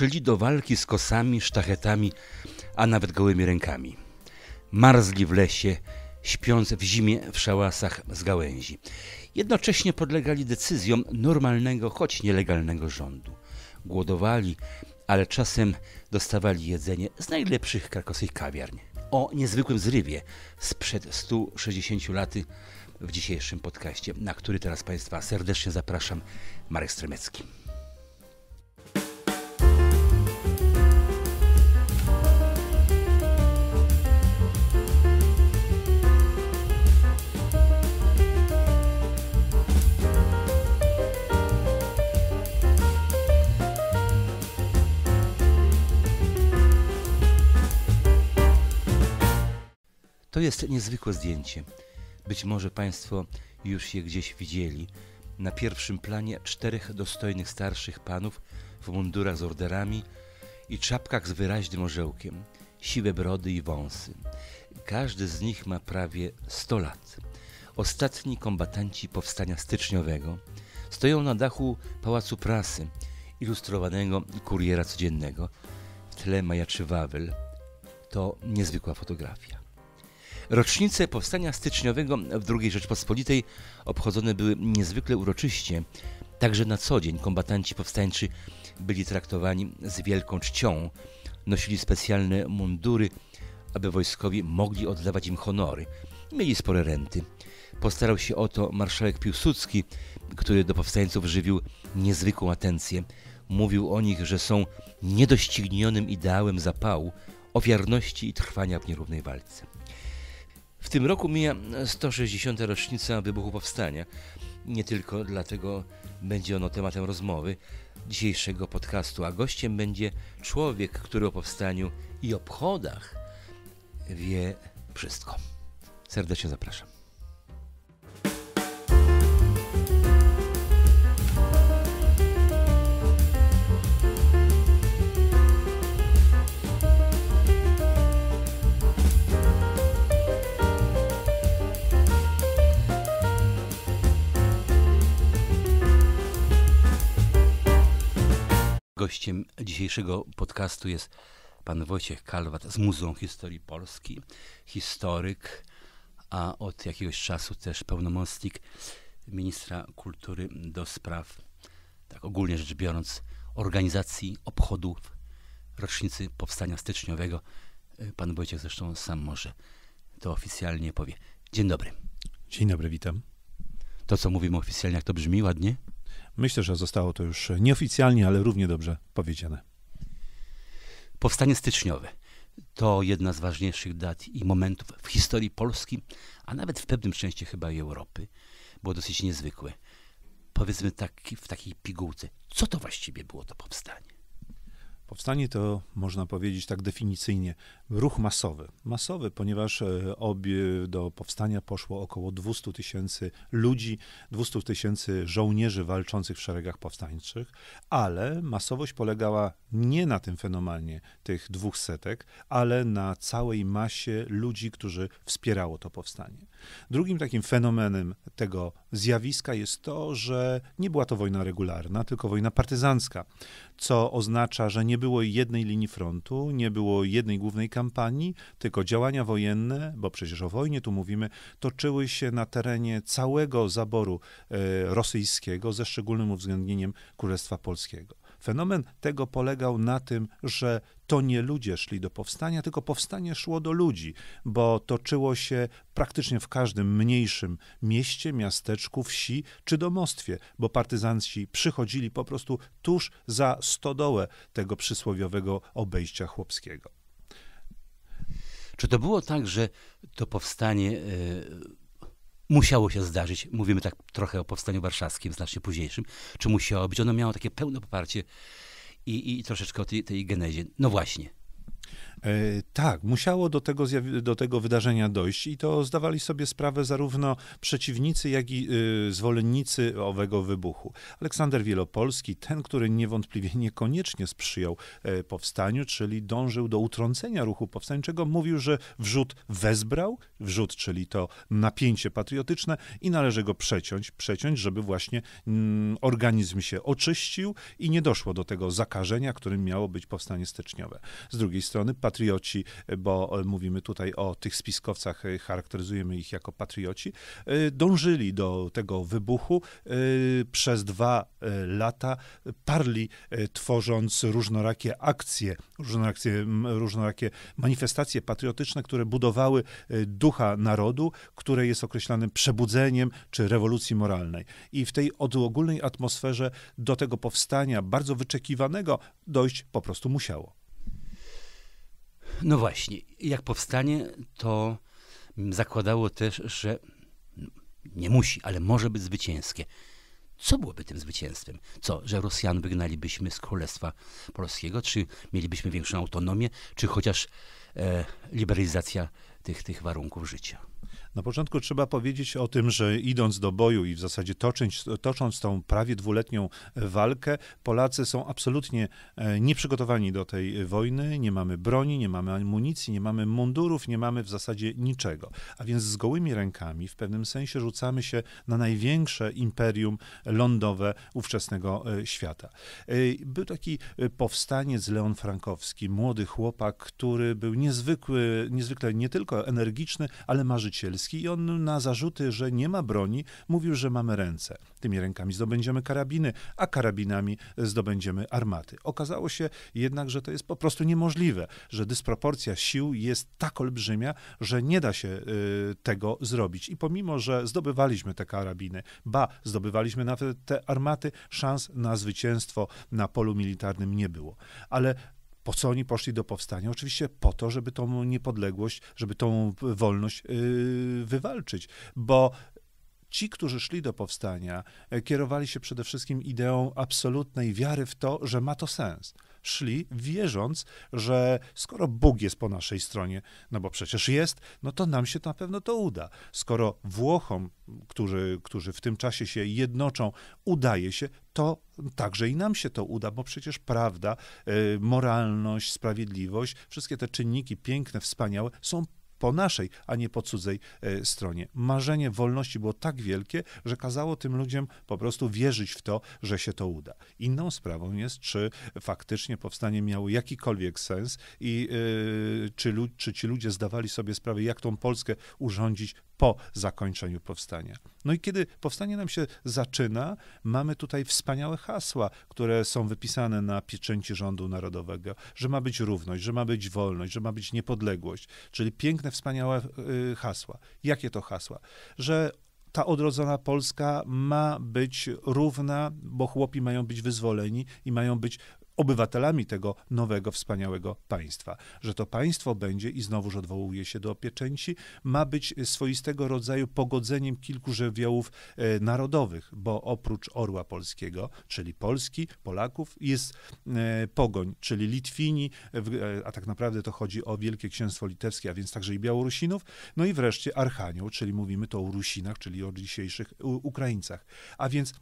ruszyli do walki z kosami, sztachetami, a nawet gołymi rękami. Marzli w lesie, śpiąc w zimie w szałasach z gałęzi. Jednocześnie podlegali decyzjom normalnego, choć nielegalnego rządu. Głodowali, ale czasem dostawali jedzenie z najlepszych krakowskich kawiarń. O niezwykłym zrywie sprzed 160 laty w dzisiejszym podcaście, na który teraz Państwa serdecznie zapraszam, Marek Stremecki. To jest niezwykłe zdjęcie. Być może Państwo już je gdzieś widzieli. Na pierwszym planie czterech dostojnych starszych panów w mundurach z orderami i czapkach z wyraźnym orzełkiem, siwe brody i wąsy. Każdy z nich ma prawie 100 lat. Ostatni kombatanci powstania styczniowego stoją na dachu Pałacu Prasy, ilustrowanego kuriera codziennego. W tle majaczy Wawel. To niezwykła fotografia. Rocznice powstania styczniowego w II Rzeczpospolitej obchodzone były niezwykle uroczyście. Także na co dzień kombatanci powstańczy byli traktowani z wielką czcią. Nosili specjalne mundury, aby wojskowi mogli oddawać im honory. Mieli spore renty. Postarał się o to marszałek Piłsudski, który do powstańców żywił niezwykłą atencję. Mówił o nich, że są niedoścignionym ideałem zapału, ofiarności i trwania w nierównej walce. W tym roku mija 160. rocznica wybuchu powstania. Nie tylko dlatego będzie ono tematem rozmowy dzisiejszego podcastu, a gościem będzie człowiek, który o powstaniu i obchodach wie wszystko. Serdecznie zapraszam. Gościem dzisiejszego podcastu jest pan Wojciech Kalwat z Muzeum Historii Polski, historyk, a od jakiegoś czasu też pełnomocnik ministra kultury do spraw, tak ogólnie rzecz biorąc, organizacji obchodów rocznicy Powstania Styczniowego. Pan Wojciech zresztą sam może to oficjalnie powie. Dzień dobry. Dzień dobry, witam. To, co mówimy oficjalnie, jak to brzmi ładnie? Myślę, że zostało to już nieoficjalnie, ale równie dobrze powiedziane. Powstanie styczniowe to jedna z ważniejszych dat i momentów w historii Polski, a nawet w pewnym szczęście chyba i Europy. Było dosyć niezwykłe. Powiedzmy tak, w takiej pigułce, co to właściwie było to powstanie? Powstanie to, można powiedzieć tak definicyjnie, ruch masowy. Masowy, ponieważ e, obie do powstania poszło około 200 tysięcy ludzi, 200 tysięcy żołnierzy walczących w szeregach powstańczych, ale masowość polegała nie na tym fenomenie tych dwóch setek, ale na całej masie ludzi, którzy wspierało to powstanie. Drugim takim fenomenem tego zjawiska jest to, że nie była to wojna regularna, tylko wojna partyzancka, co oznacza, że nie było jednej linii frontu, nie było jednej głównej kampanii, tylko działania wojenne, bo przecież o wojnie tu mówimy, toczyły się na terenie całego zaboru e, rosyjskiego ze szczególnym uwzględnieniem Królestwa Polskiego. Fenomen tego polegał na tym, że to nie ludzie szli do powstania, tylko powstanie szło do ludzi, bo toczyło się praktycznie w każdym mniejszym mieście, miasteczku, wsi czy domostwie, bo partyzanci przychodzili po prostu tuż za stodołę tego przysłowiowego obejścia chłopskiego. Czy to było tak, że to powstanie e, musiało się zdarzyć, mówimy tak trochę o powstaniu warszawskim, znacznie późniejszym, czy musiało być, ono miało takie pełne poparcie i, i troszeczkę o tej, tej genezie. No właśnie. E, tak, musiało do tego, do tego wydarzenia dojść i to zdawali sobie sprawę zarówno przeciwnicy, jak i y, zwolennicy owego wybuchu. Aleksander Wielopolski, ten, który niewątpliwie niekoniecznie sprzyjał e, powstaniu, czyli dążył do utrącenia ruchu powstańczego, mówił, że wrzut wezbrał, wrzut, czyli to napięcie patriotyczne i należy go przeciąć, przeciąć, żeby właśnie mm, organizm się oczyścił i nie doszło do tego zakażenia, którym miało być powstanie styczniowe. Z drugiej strony, patrioci, bo mówimy tutaj o tych spiskowcach, e, charakteryzujemy ich jako patrioci, e, dążyli do tego wybuchu. E, przez dwa lata parli, tworząc różnorakie akcje, różnorakie, różnorakie manifestacje patriotyczne, które budowały ducha narodu, które jest określane przebudzeniem czy rewolucji moralnej. I w tej ogólnej atmosferze do tego powstania, bardzo wyczekiwanego, dojść po prostu musiało. No właśnie, jak powstanie, to zakładało też, że nie musi, ale może być zwycięskie. Co byłoby tym zwycięstwem? Co, że Rosjan wygnalibyśmy z Królestwa Polskiego? Czy mielibyśmy większą autonomię? Czy chociaż e, liberalizacja tych, tych warunków życia? Na początku trzeba powiedzieć o tym, że idąc do boju i w zasadzie toczyć, tocząc tą prawie dwuletnią walkę, Polacy są absolutnie e, nieprzygotowani do tej wojny. Nie mamy broni, nie mamy amunicji, nie mamy mundurów, nie mamy w zasadzie niczego. A więc z gołymi rękami w pewnym sensie rzucamy się na największe imperium lądowe ówczesnego e, świata. E, był taki powstaniec Leon Frankowski, młody chłopak, który był niezwykły, niezwykle nie tylko energiczny, ale marzycielski i on na zarzuty, że nie ma broni, mówił, że mamy ręce. Tymi rękami zdobędziemy karabiny, a karabinami zdobędziemy armaty. Okazało się jednak, że to jest po prostu niemożliwe, że dysproporcja sił jest tak olbrzymia, że nie da się y, tego zrobić. I pomimo, że zdobywaliśmy te karabiny, ba, zdobywaliśmy nawet te armaty, szans na zwycięstwo na polu militarnym nie było. Ale po co oni poszli do powstania? Oczywiście po to, żeby tą niepodległość, żeby tą wolność y, wywalczyć, bo ci, którzy szli do powstania, e, kierowali się przede wszystkim ideą absolutnej wiary w to, że ma to sens szli wierząc, że skoro Bóg jest po naszej stronie, no bo przecież jest, no to nam się to na pewno to uda. Skoro Włochom, którzy, którzy w tym czasie się jednoczą, udaje się, to także i nam się to uda, bo przecież prawda, y, moralność, sprawiedliwość, wszystkie te czynniki piękne, wspaniałe są po naszej, a nie po cudzej e, stronie. Marzenie wolności było tak wielkie, że kazało tym ludziom po prostu wierzyć w to, że się to uda. Inną sprawą jest, czy faktycznie powstanie miało jakikolwiek sens i e, czy, czy ci ludzie zdawali sobie sprawę, jak tą Polskę urządzić po zakończeniu powstania. No i kiedy powstanie nam się zaczyna, mamy tutaj wspaniałe hasła, które są wypisane na pieczęci rządu narodowego, że ma być równość, że ma być wolność, że ma być niepodległość, czyli piękne, wspaniałe y, hasła. Jakie to hasła? Że ta odrodzona Polska ma być równa, bo chłopi mają być wyzwoleni i mają być obywatelami tego nowego, wspaniałego państwa. Że to państwo będzie, i znowuż odwołuje się do pieczęci, ma być swoistego rodzaju pogodzeniem kilku żywiołów e, narodowych, bo oprócz orła polskiego, czyli Polski, Polaków, jest e, pogoń, czyli Litwini, e, a tak naprawdę to chodzi o Wielkie Księstwo Litewskie, a więc także i Białorusinów, no i wreszcie Archanioł, czyli mówimy to o Rusinach, czyli o dzisiejszych Ukraińcach. A więc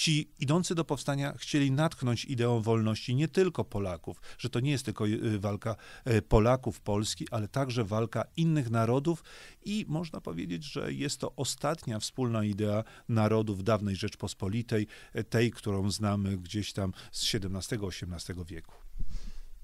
Ci idący do powstania chcieli natknąć ideą wolności nie tylko Polaków, że to nie jest tylko y, walka y, Polaków, Polski, ale także walka innych narodów i można powiedzieć, że jest to ostatnia wspólna idea narodów dawnej Rzeczpospolitej, y, tej, którą znamy gdzieś tam z XVII-XVIII wieku.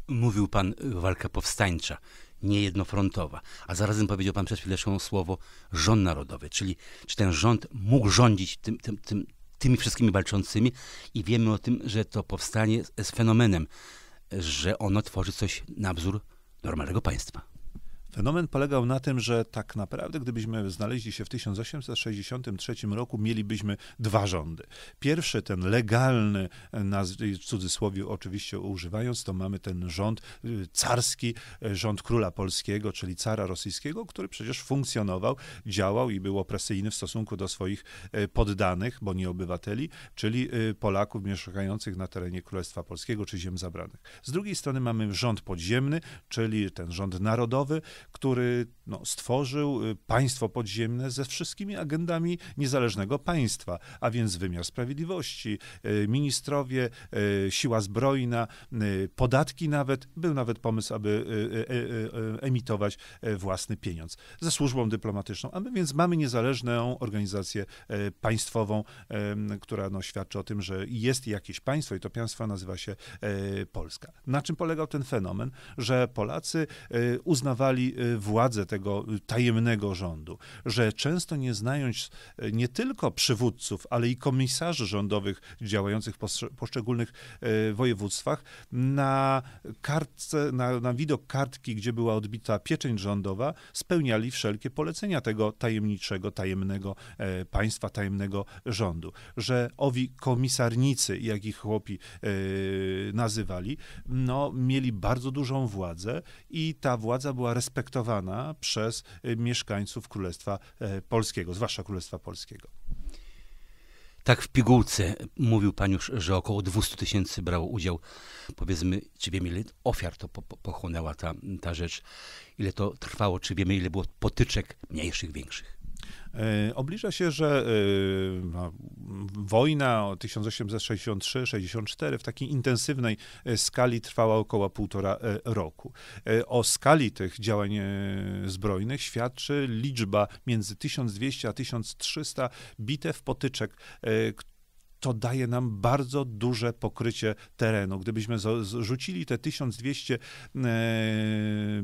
Mówił pan walka powstańcza, niejednofrontowa, a zarazem powiedział pan przed chwileczką słowo rząd narodowy, czyli czy ten rząd mógł rządzić tym, tym, tym, tymi wszystkimi walczącymi i wiemy o tym, że to powstanie jest fenomenem, że ono tworzy coś na wzór normalnego państwa. Fenomen polegał na tym, że tak naprawdę, gdybyśmy znaleźli się w 1863 roku, mielibyśmy dwa rządy. Pierwszy, ten legalny, e, w cudzysłowie oczywiście używając, to mamy ten rząd y, carski, e, rząd króla polskiego, czyli cara rosyjskiego, który przecież funkcjonował, działał i był opresyjny w stosunku do swoich e, poddanych, bo nie obywateli, czyli Polaków mieszkających na terenie Królestwa Polskiego czy ziem zabranych. Z drugiej strony mamy rząd podziemny, czyli ten rząd narodowy, który no, stworzył y, państwo podziemne ze wszystkimi agendami niezależnego państwa, a więc wymiar sprawiedliwości, y, ministrowie, y, siła zbrojna, podatki nawet. Był nawet pomysł, aby emitować własny pieniądz ze służbą dyplomatyczną. A my więc mamy niezależną organizację państwową, która no, świadczy o tym, że jest jakieś państwo i to państwo nazywa się Polska. Na czym polegał ten fenomen, że Polacy uznawali Y, władzę tego tajemnego rządu, że często nie znając y, nie tylko przywódców, ale i komisarzy rządowych działających w poszczególnych y, województwach, na kartce, na, na widok kartki, gdzie była odbita pieczęć rządowa, spełniali wszelkie polecenia tego tajemniczego, tajemnego e, państwa, tajemnego rządu. Że owi komisarnicy, jak ich chłopi e, nazywali, no, mieli bardzo dużą władzę i ta władza była respektowana traktowana przez e, mieszkańców Królestwa e, Polskiego, zwłaszcza Królestwa Polskiego. Tak w pigułce mówił pan już, że około 200 tysięcy brało udział. Powiedzmy, czy wiemy ile ofiar to po, po, pochłonęła ta, ta rzecz? Ile to trwało? Czy wiemy ile było potyczek mniejszych, większych? E, obliża się, że e, no, wojna 1863-64 w takiej intensywnej e, skali trwała około półtora roku. O skali tych działań zbrojnych świadczy liczba między 1200 a 1300 bitew potyczek, to daje nam bardzo duże pokrycie terenu. Gdybyśmy rzucili te 1200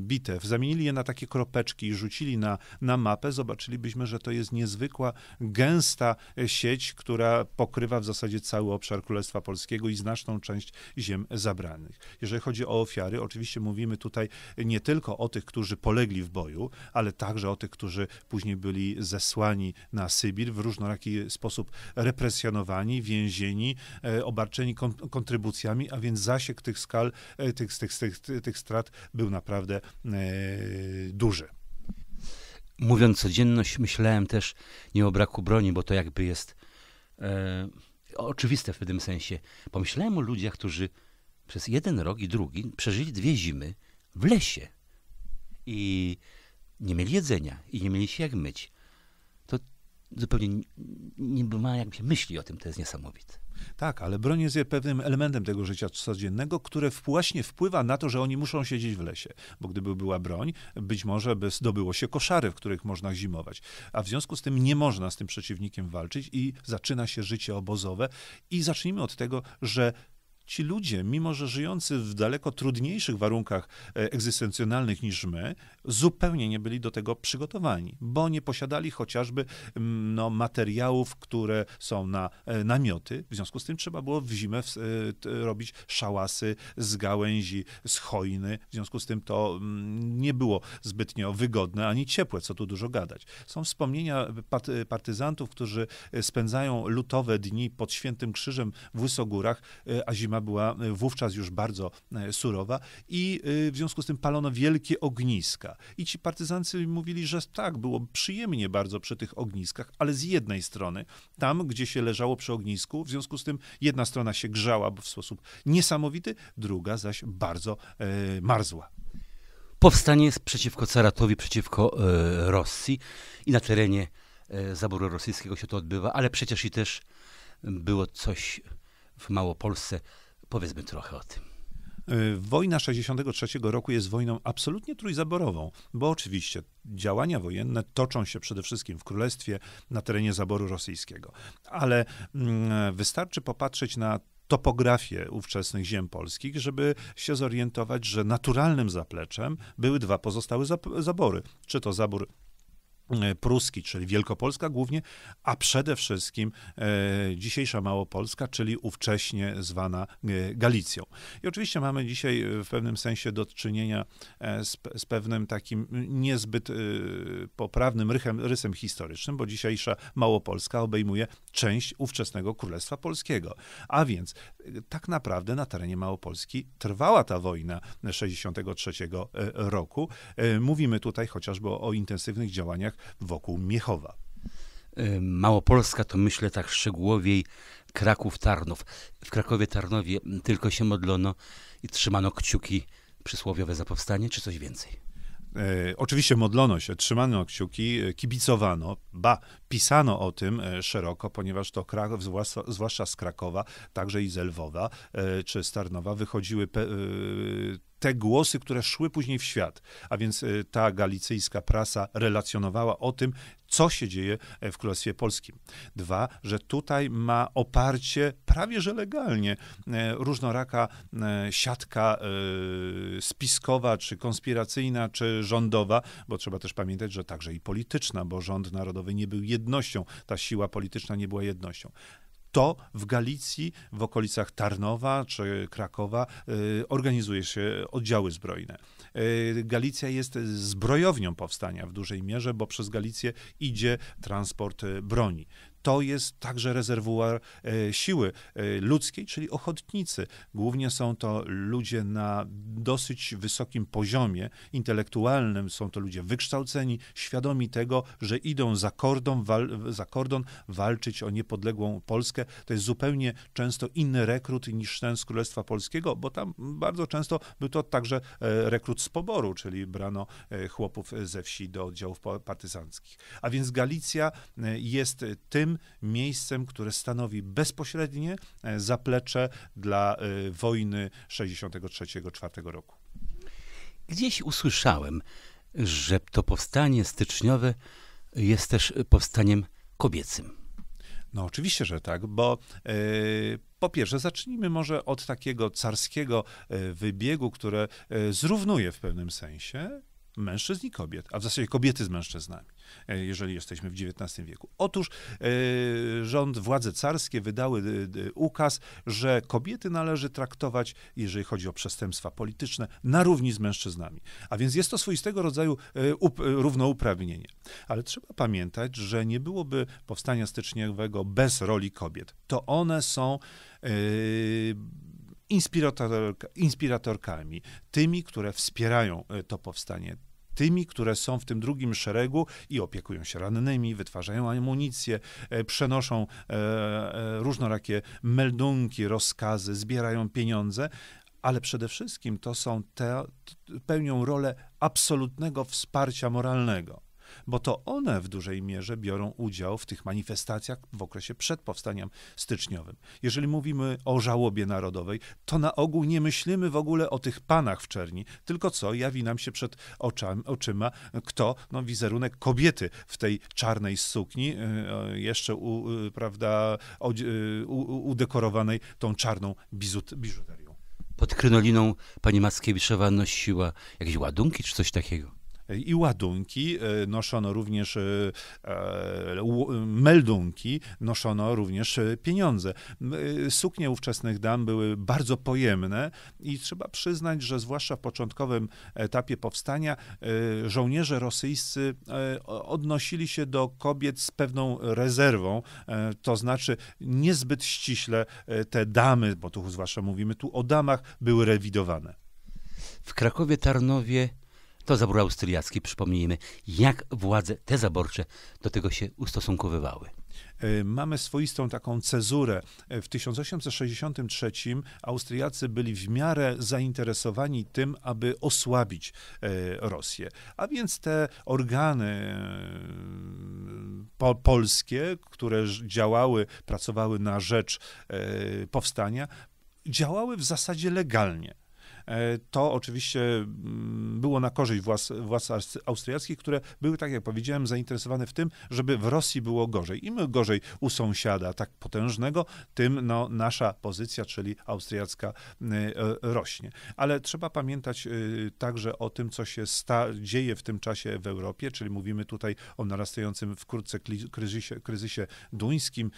bitew, zamienili je na takie kropeczki i rzucili na, na mapę, zobaczylibyśmy, że to jest niezwykła, gęsta sieć, która pokrywa w zasadzie cały obszar Królestwa Polskiego i znaczną część ziem zabranych. Jeżeli chodzi o ofiary, oczywiście mówimy tutaj nie tylko o tych, którzy polegli w boju, ale także o tych, którzy później byli zesłani na Sybir, w różnoraki sposób represjonowani, więzieni, e, obarczeni kontrybucjami, a więc zasięg tych skal, e, tych, tych, tych, tych strat był naprawdę E, duży. Mówiąc codzienność, myślałem też nie o braku broni, bo to jakby jest e, oczywiste w pewnym sensie. Pomyślałem o ludziach, którzy przez jeden rok i drugi przeżyli dwie zimy w lesie i nie mieli jedzenia i nie mieli się jak myć. To zupełnie nie, nie ma jakby myśli o tym, to jest niesamowite. Tak, ale broń jest pewnym elementem tego życia codziennego, które właśnie wpływa na to, że oni muszą siedzieć w lesie. Bo gdyby była broń, być może by zdobyło się koszary, w których można zimować. A w związku z tym nie można z tym przeciwnikiem walczyć i zaczyna się życie obozowe. I zacznijmy od tego, że ci ludzie, mimo że żyjący w daleko trudniejszych warunkach e, egzystencjonalnych niż my, zupełnie nie byli do tego przygotowani, bo nie posiadali chociażby mm, no, materiałów, które są na e, namioty. W związku z tym trzeba było w zimę w, e, robić szałasy z gałęzi, z hojny. W związku z tym to mm, nie było zbytnio wygodne ani ciepłe, co tu dużo gadać. Są wspomnienia partyzantów, którzy spędzają lutowe dni pod Świętym Krzyżem w Wysogórach, a zimę zima była e, wówczas już bardzo e, surowa i e, w związku z tym palono wielkie ogniska. I ci partyzanci mówili, że tak, było przyjemnie bardzo przy tych ogniskach, ale z jednej strony, tam gdzie się leżało przy ognisku, w związku z tym jedna strona się grzała w sposób niesamowity, druga zaś bardzo e, marzła. Powstanie jest przeciwko Caratowi, przeciwko e, Rosji i na terenie e, zaboru rosyjskiego się to odbywa, ale przecież i też było coś w Małopolsce, Powiedzmy trochę o tym. Y, wojna 63 roku jest wojną absolutnie trójzaborową, bo oczywiście działania wojenne toczą się przede wszystkim w królestwie na terenie zaboru rosyjskiego. Ale mm, wystarczy popatrzeć na topografię ówczesnych ziem polskich, żeby się zorientować, że naturalnym zapleczem były dwa pozostałe zabory, czy to zabór E, pruski, czyli Wielkopolska głównie, a przede wszystkim e, dzisiejsza Małopolska, czyli ówcześnie zwana e, Galicją. I oczywiście mamy dzisiaj e, w pewnym sensie do czynienia z, z pewnym takim niezbyt e, poprawnym rychem, rysem historycznym, bo dzisiejsza Małopolska obejmuje część ówczesnego Królestwa Polskiego. A więc tak naprawdę na terenie Małopolski trwała ta wojna 63 roku. E, mówimy tutaj chociażby o, o intensywnych działaniach wokół Miechowa. Y, Małopolska to myślę tak szczegółowiej Kraków-Tarnów. W Krakowie-Tarnowie tylko się modlono i trzymano kciuki przysłowiowe za powstanie, czy coś więcej? E, oczywiście modlono się, trzymano kciuki, e, kibicowano, ba, pisano o tym e, szeroko, ponieważ to Kraków, zwłaszcza, zwłaszcza z Krakowa, także i z Lwowa czy Tarnowa, wychodziły pe- te głosy, które szły później w świat. A więc e, ta galicyjska prasa relacjonowała o tym, co się dzieje e, w Królestwie Polskim. Dwa, że tutaj ma oparcie prawie że legalnie e, różnoraka siatka spiskowa, czy konspiracyjna, czy rządowa, bo trzeba też pamiętać, że także i polityczna, bo rząd narodowy nie był jednością, ta siła polityczna nie była jednością to w Galicji, w okolicach Tarnowa czy Krakowa y, organizuje się oddziały zbrojne. Y, Galicja jest zbrojownią powstania w dużej mierze, bo przez Galicję idzie transport y, broni to jest także rezerwuar e, siły e, ludzkiej, czyli ochotnicy. Głównie są to ludzie na dosyć wysokim poziomie intelektualnym, są to ludzie wykształceni, świadomi tego, że idą za kordon, wal, za kordon walczyć o niepodległą Polskę. To jest zupełnie często inny rekrut niż ten z Królestwa Polskiego, bo tam bardzo często był to także e, rekrut z poboru, czyli brano chłopów ze wsi do oddziałów partyzanckich. A więc Galicja jest tym, miejscem, które stanowi bezpośrednie e, zaplecze dla e, wojny 63-4 roku. Gdzieś usłyszałem, że to powstanie styczniowe jest też powstaniem kobiecym. No oczywiście, że tak, bo yy, po pierwsze, zacznijmy może od takiego carskiego wybiegu, które zrównuje w pewnym sensie mężczyzn i kobiet, a w zasadzie kobiety z mężczyznami, e, jeżeli jesteśmy w XIX wieku. Otóż e, rząd, władze carskie wydały e, ukaz, że kobiety należy traktować, jeżeli chodzi o przestępstwa polityczne, na równi z mężczyznami. A więc jest to swoistego rodzaju równouprawnienie. Ale trzeba pamiętać, że nie byłoby powstania styczniowego bez roli kobiet. To one są inspirator, inspiratorkami, tymi, które wspierają e, to powstanie, tymi, które są w tym drugim szeregu i opiekują się rannymi, wytwarzają amunicję, e, przenoszą e, różnorakie meldunki, rozkazy, zbierają pieniądze, ale przede wszystkim to są te, pełnią rolę absolutnego wsparcia moralnego bo to one w dużej mierze biorą udział w tych manifestacjach w okresie przed powstaniem styczniowym. Jeżeli mówimy o żałobie narodowej, to na ogół nie myślimy w ogóle o tych panach w czerni, tylko co, jawi nam się przed oczami, oczyma, kto, no wizerunek kobiety w tej czarnej sukni, e, e, jeszcze u, e, prawda, udekorowanej tą czarną bizut, biżuterią. Pod krynoliną pani Mackiewiczowa nosiła jakieś ładunki czy coś takiego? i ładunki, e, noszono również e, e, meldunki, noszono również pieniądze. Suknie ówczesnych dam były bardzo pojemne i trzeba przyznać, że zwłaszcza w początkowym etapie powstania żołnierze rosyjscy odnosili się do kobiet z pewną rezerwą, to znaczy niezbyt ściśle te damy, bo tu zwłaszcza mówimy tu o damach, były rewidowane. W Krakowie, Tarnowie to zabór austriacki, przypomnijmy, jak władze te zaborcze do tego się ustosunkowywały e, mamy swoistą taką cezurę. E, w 1863 Austriacy byli w miarę zainteresowani tym, aby osłabić e, Rosję. A więc te organy po polskie, które działały, pracowały na rzecz powstania, działały w zasadzie legalnie. E, to oczywiście mm, było na korzyść władz, władz austriackich, które były, tak jak powiedziałem, zainteresowane w tym, żeby w Rosji było gorzej. Im gorzej u sąsiada tak potężnego, tym no, nasza pozycja, czyli austriacka, e, e, rośnie. Ale trzeba pamiętać także o tym, co się sta, dzieje w tym czasie w Europie, czyli mówimy tutaj o narastającym wkrótce kryzysie, kryzysie duńskim,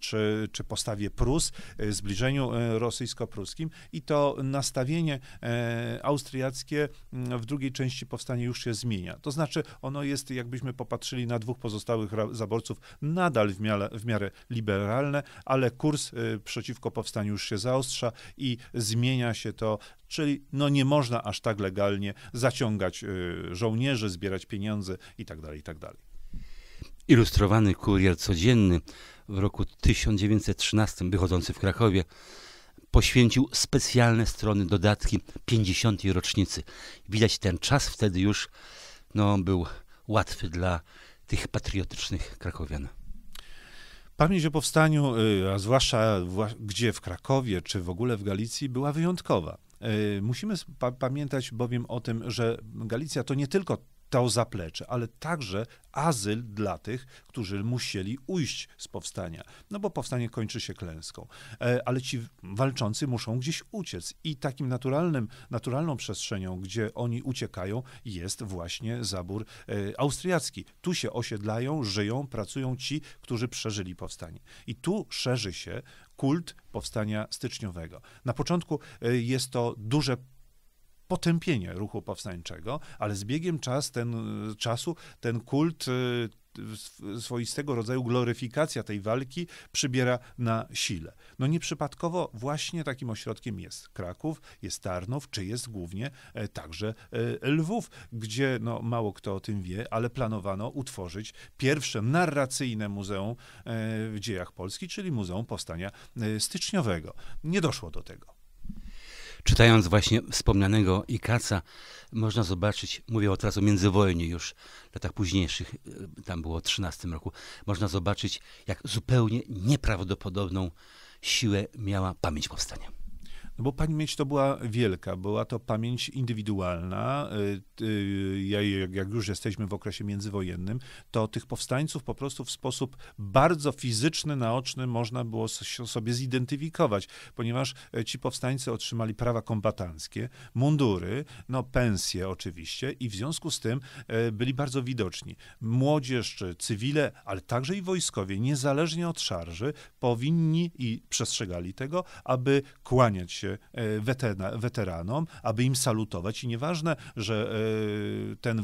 czy, czy postawie Prus, zbliżeniu rosyjsko-pruskim i to nastawienie E, austriackie mm, w drugiej części powstania już się zmienia. To znaczy, ono jest, jakbyśmy popatrzyli na dwóch pozostałych zaborców, nadal w miarę, w miarę liberalne, ale kurs y, przeciwko powstaniu już się zaostrza i zmienia się to, czyli no nie można aż tak legalnie zaciągać y, żołnierzy, zbierać pieniądze itd. Tak itd. Tak Ilustrowany kurier codzienny w roku 1913 wychodzący w Krakowie poświęcił specjalne strony, dodatki 50. rocznicy. Widać ten czas wtedy już no, był łatwy dla tych patriotycznych Krakowian. Pamięć o powstaniu, y, a zwłaszcza gdzie w Krakowie czy w ogóle w Galicji, była wyjątkowa. Y, musimy pa pamiętać bowiem o tym, że Galicja to nie tylko to zaplecze, ale także azyl dla tych, którzy musieli ujść z powstania, no bo powstanie kończy się klęską. E, ale ci walczący muszą gdzieś uciec i takim naturalnym, naturalną przestrzenią, gdzie oni uciekają, jest właśnie zabór e, austriacki. Tu się osiedlają, żyją, pracują ci, którzy przeżyli powstanie. I tu szerzy się kult powstania styczniowego. Na początku e, jest to duże potępienie ruchu powstańczego, ale z biegiem czas, ten, czasu ten kult y, swoistego rodzaju gloryfikacja tej walki przybiera na sile. No nieprzypadkowo właśnie takim ośrodkiem jest Kraków, jest Tarnów, czy jest głównie e, także e, Lwów, gdzie no mało kto o tym wie, ale planowano utworzyć pierwsze narracyjne muzeum e, w dziejach Polski, czyli Muzeum Powstania Styczniowego. Nie doszło do tego. Czytając właśnie wspomnianego Ikaca, można zobaczyć, mówię teraz o międzywojniu już, latach późniejszych, e, tam było w 13 roku, można zobaczyć, jak zupełnie nieprawdopodobną siłę miała pamięć powstania. No bo pamięć to była wielka, była to pamięć indywidualna. Y, ja, jak już jesteśmy w okresie międzywojennym, to tych powstańców po prostu w sposób bardzo fizyczny, naoczny można było sobie zidentyfikować, ponieważ e, ci powstańcy otrzymali prawa kombatanckie, mundury, no pensje oczywiście i w związku z tym e, byli bardzo widoczni. Młodzież czy cywile, ale także i wojskowie, niezależnie od szarży, powinni i przestrzegali tego, aby kłaniać się się e, weteranom, aby im salutować. I nieważne, że e, ten,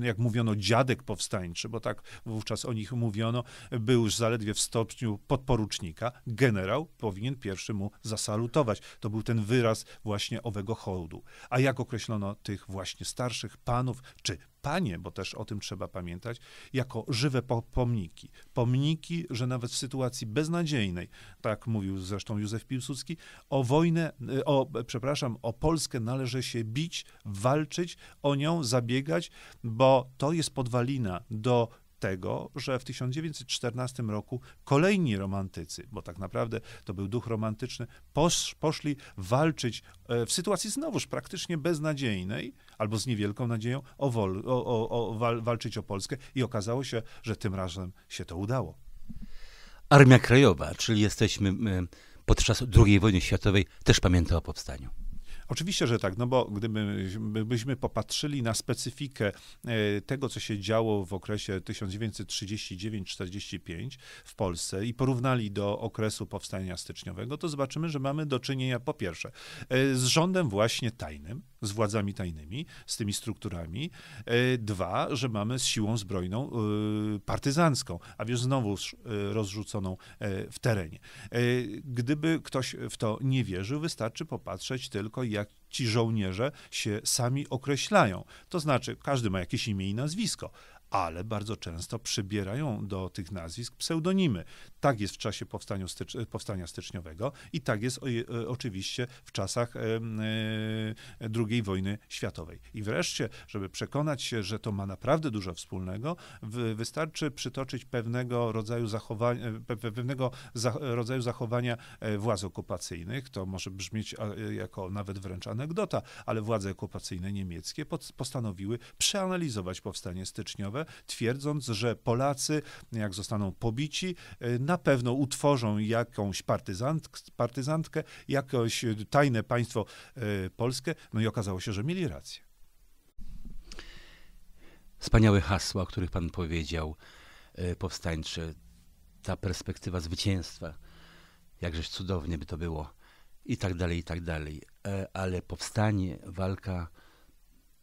jak mówiono, dziadek powstańczy, bo tak wówczas o nich mówiono, był już zaledwie w stopniu podporucznika, generał powinien pierwszy mu zasalutować. To był ten wyraz właśnie owego hołdu. A jak określono tych właśnie starszych panów czy panie, bo też o tym trzeba pamiętać, jako żywe pomniki. Pomniki, że nawet w sytuacji beznadziejnej, tak mówił zresztą Józef Piłsudski, o wojnę, y, o, przepraszam, o Polskę należy się bić, walczyć, o nią zabiegać, bo to jest podwalina do tego, że w 1914 roku kolejni romantycy, bo tak naprawdę to był duch romantyczny, posz, poszli walczyć e, w sytuacji znowuż praktycznie beznadziejnej, albo z niewielką nadzieją, o, wol, o, o, o wal, walczyć o Polskę i okazało się, że tym razem się to udało. Armia Krajowa, czyli jesteśmy podczas II wojny światowej, też pamięta o powstaniu. Oczywiście, że tak, no bo gdybyśmy popatrzyli na specyfikę e, tego, co się działo w okresie 1939-45 w Polsce i porównali do okresu powstania styczniowego, to zobaczymy, że mamy do czynienia po pierwsze e, z rządem właśnie tajnym, z władzami tajnymi, z tymi strukturami. E, dwa, że mamy z siłą zbrojną partyzancką, a więc znowu rozrzuconą w terenie. Gdyby ktoś w to nie wierzył, wystarczy popatrzeć tylko, jak jak ci żołnierze się sami określają. To znaczy, każdy ma jakieś imię i nazwisko, ale bardzo często przybierają do tych nazwisk pseudonimy. Tak jest w czasie powstania, stycz powstania styczniowego i tak jest o, e, e, oczywiście w czasach e, II wojny światowej. I wreszcie, żeby przekonać się, że to ma naprawdę dużo wspólnego, w, wystarczy przytoczyć pewnego rodzaju zachowania, e, pewnego za, rodzaju zachowania e, władz okupacyjnych. To może brzmieć jako nawet wręcz anegdota, ale władze okupacyjne niemieckie pod, postanowiły przeanalizować powstanie styczniowe twierdząc, że Polacy, jak zostaną pobici, e, na pewno utworzą jakąś partyzantkę, jakieś e, tajne państwo e, polskie. No i okazało się, że mieli rację. Wspaniałe hasła, o których pan powiedział, powstańcze. Ta perspektywa zwycięstwa. Jakżeż cudownie by to było. I tak dalej, i tak dalej. Ale powstanie, walka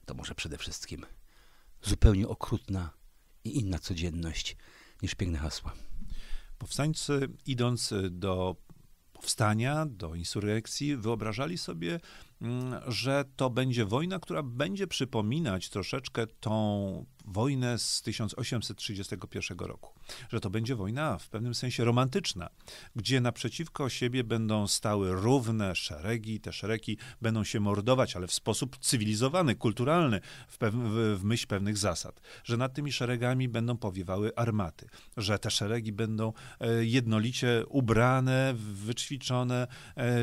to może przede wszystkim zupełnie okrutna i inna codzienność niż piękne hasła. Powstańcy idąc do powstania, do insurrekcji, wyobrażali sobie, mm, że to będzie wojna, która będzie przypominać troszeczkę tą wojnę z 1831 roku. Że to będzie wojna w pewnym sensie romantyczna, gdzie naprzeciwko siebie będą stały równe szeregi, te szeregi będą się mordować, ale w sposób cywilizowany, kulturalny, w, pew- w myśl pewnych zasad. Że nad tymi szeregami będą powiewały armaty, że te szeregi będą e, jednolicie ubrane, wyćwiczone, e,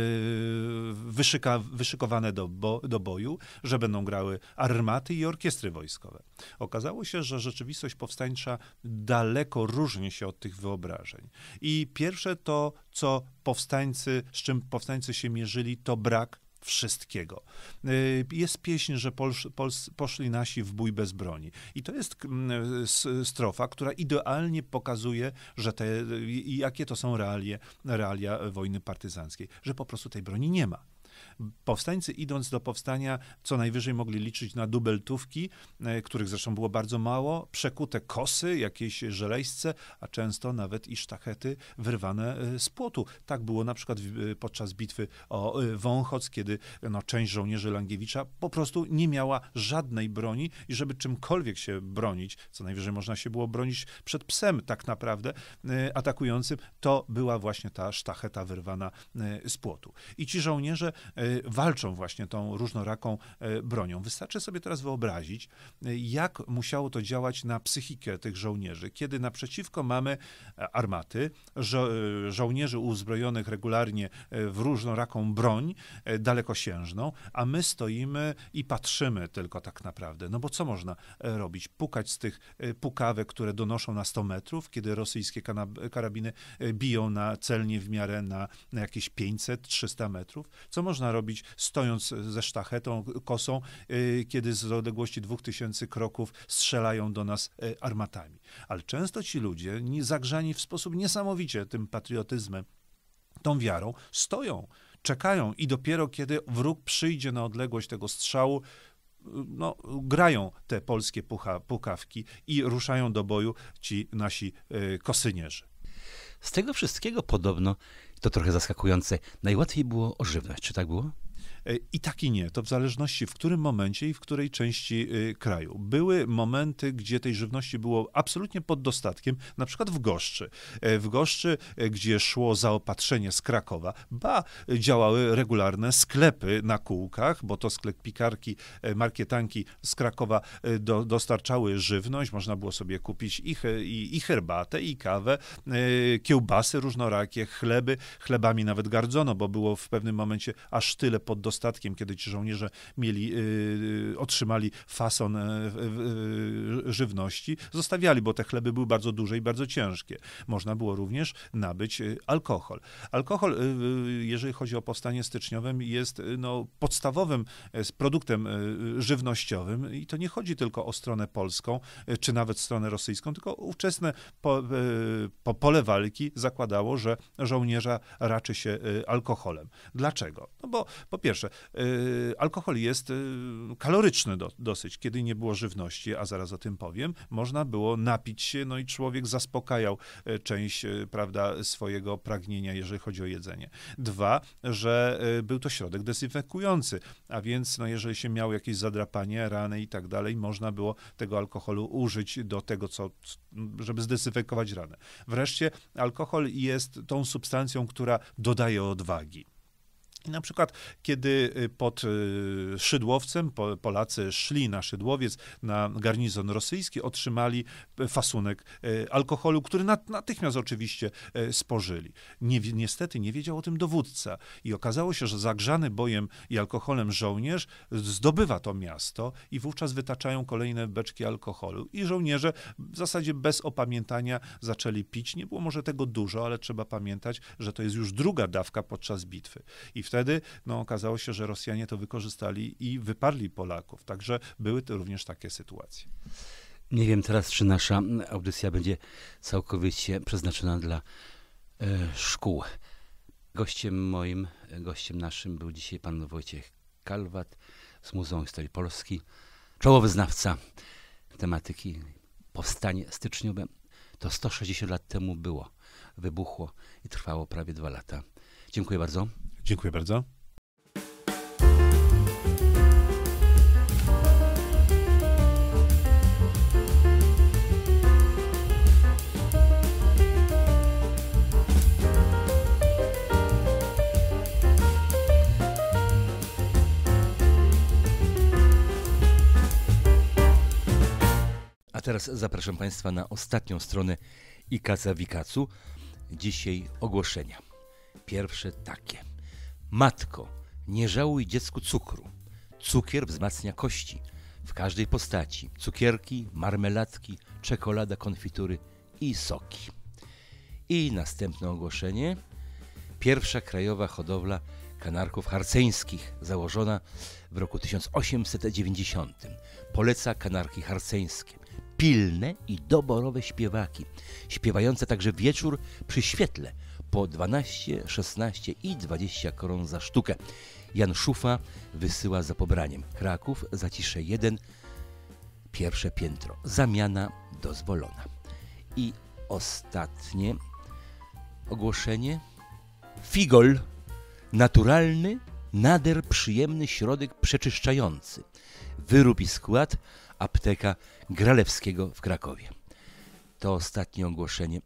wyszyka, wyszykowane do, bo, do boju, że będą grały armaty i orkiestry wojskowe. Okazało okazało się, że rzeczywistość powstańcza daleko różni się od tych wyobrażeń. I pierwsze to, co powstańcy, z czym powstańcy się mierzyli, to brak wszystkiego. Y, jest pieśń, że Pols, Pols, poszli nasi w bój bez broni. I to jest mm, strofa, która idealnie pokazuje, że te, jakie to są realie, realia wojny partyzanckiej, że po prostu tej broni nie ma. Powstańcy idąc do powstania co najwyżej mogli liczyć na dubeltówki, e, których zresztą było bardzo mało, przekute kosy, jakieś żelejsce, a często nawet i sztachety wyrwane e, z płotu. Tak było na przykład e, podczas bitwy o Wąchoc, kiedy no, część żołnierzy Langiewicza po prostu nie miała żadnej broni i żeby czymkolwiek się bronić, co najwyżej można się było bronić przed psem tak naprawdę atakującym, to była właśnie ta sztacheta wyrwana z płotu. I ci żołnierze Y, walczą właśnie tą różnoraką y, bronią. Wystarczy sobie teraz wyobrazić, y, jak musiało to działać na psychikę tych żołnierzy, kiedy naprzeciwko mamy e, armaty, żo żołnierzy uzbrojonych regularnie e, w różnoraką broń e, dalekosiężną, a my stoimy i patrzymy tylko tak naprawdę. No bo co można robić? Pukać z tych pukawek, które donoszą na 100 metrów, kiedy rosyjskie karabiny biją na celnie w miarę na, na jakieś 500-300 metrów? Co można robić? robić stojąc ze sztachetą, kosą, y, kiedy z odległości 2000 kroków strzelają do nas y, armatami. Ale często ci ludzie, zagrzani w sposób niesamowicie tym patriotyzmem, tą wiarą, stoją, czekają i dopiero kiedy wróg przyjdzie na odległość tego strzału, y, no, grają te polskie pucha, pukawki i ruszają do boju ci nasi kosynierzy. Z tego wszystkiego podobno to trochę zaskakujące. Najłatwiej było o żywność, czy tak było? E, I tak i nie. To w zależności w którym momencie i w której części y, kraju. Były momenty, gdzie tej żywności było absolutnie pod dostatkiem, na przykład w Goszczy. E, w Goszczy, e, gdzie szło zaopatrzenie z Krakowa, ba, działały regularne sklepy na kółkach, bo to sklep pikarki, markietanki z Krakowa do, dostarczały żywność, można było sobie kupić i, i, i herbatę, i kawę, kiełbasy różnorakie, chleby, chlebami nawet gardzono, bo było w pewnym momencie aż tyle pod dostatkiem, statkiem, kiedy ci żołnierze mieli, y, y, otrzymali fason e, e, żywności, zostawiali, bo te chleby były bardzo duże i bardzo ciężkie. Można było również nabyć y, alkohol. Alkohol, jeżeli chodzi o powstanie styczniowe, jest no, podstawowym e, produktem żywnościowym i to nie chodzi tylko o stronę polską, czy nawet stronę rosyjską, tylko ówczesne po, po pole walki zakładało, że żołnierza raczy się alkoholem. Dlaczego? No bo po pierwsze, jeszcze. Y, alkohol jest y, kaloryczny do, dosyć. Kiedy nie było żywności, a zaraz o tym powiem, można było napić się, no i człowiek zaspokajał y, część, prawda, swojego pragnienia, jeżeli chodzi o jedzenie. Dwa, że był to środek dezynfekujący, a więc, no jeżeli się miało jakieś zadrapanie, rany i tak dalej, można było tego alkoholu użyć do tego, co, żeby zdezynfekować ranę. Wreszcie alkohol jest tą substancją, która dodaje odwagi. I na przykład, kiedy y, pod y, Szydłowcem Polacy szli na Szydłowiec, na garnizon rosyjski, otrzymali y, fasunek alkoholu, który natychmiast oczywiście spożyli. niestety nie wiedział o tym dowódca i okazało się, że zagrzany bojem i alkoholem żołnierz zdobywa to miasto i wówczas wytaczają kolejne beczki alkoholu. I żołnierze w zasadzie bez opamiętania zaczęli pić. Nie było może tego dużo, ale trzeba pamiętać, że to jest już druga dawka podczas bitwy. I wtedy wtedy no, okazało się, że Rosjanie to wykorzystali i wyparli Polaków. Także były to również takie sytuacje. Nie wiem teraz, czy nasza audycja będzie całkowicie przeznaczona dla e, szkół. Gościem moim, gościem naszym był dzisiaj pan Wojciech Kalwat z Muzeum Historii Polski, czołowy znawca tematyki powstanie styczniowe. To 160 lat temu było, wybuchło i trwało prawie dwa lata. Dziękuję bardzo. Dziękuję bardzo. A teraz zapraszam Państwa na ostatnią stronę Ikaca Wikacu. Dzisiaj ogłoszenia. Pierwsze takie. Matko, nie żałuj dziecku cukru. Cukier wzmacnia kości. W każdej postaci. Cukierki, marmeladki, czekolada, konfitury i soki. I następne ogłoszenie. Pierwsza krajowa hodowla kanarków harceńskich, założona w roku 1890. Poleca kanarki harceńskie. Pilne i doborowe śpiewaki, śpiewające także wieczór przy świetle – po 12, 16 i 20 koron za sztukę. Jan Szufa wysyła za pobraniem. Kraków, Zacisze 1, pierwsze piętro. Zamiana dozwolona. I ostatnie ogłoszenie. Figol, naturalny, nader przyjemny środek przeczyszczający. Wyrób i skład apteka Gralewskiego w Krakowie. To ostatnie ogłoszenie.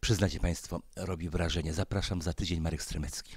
Przyznacie Państwo, robi wrażenie. Zapraszam za tydzień Marek Stremecki.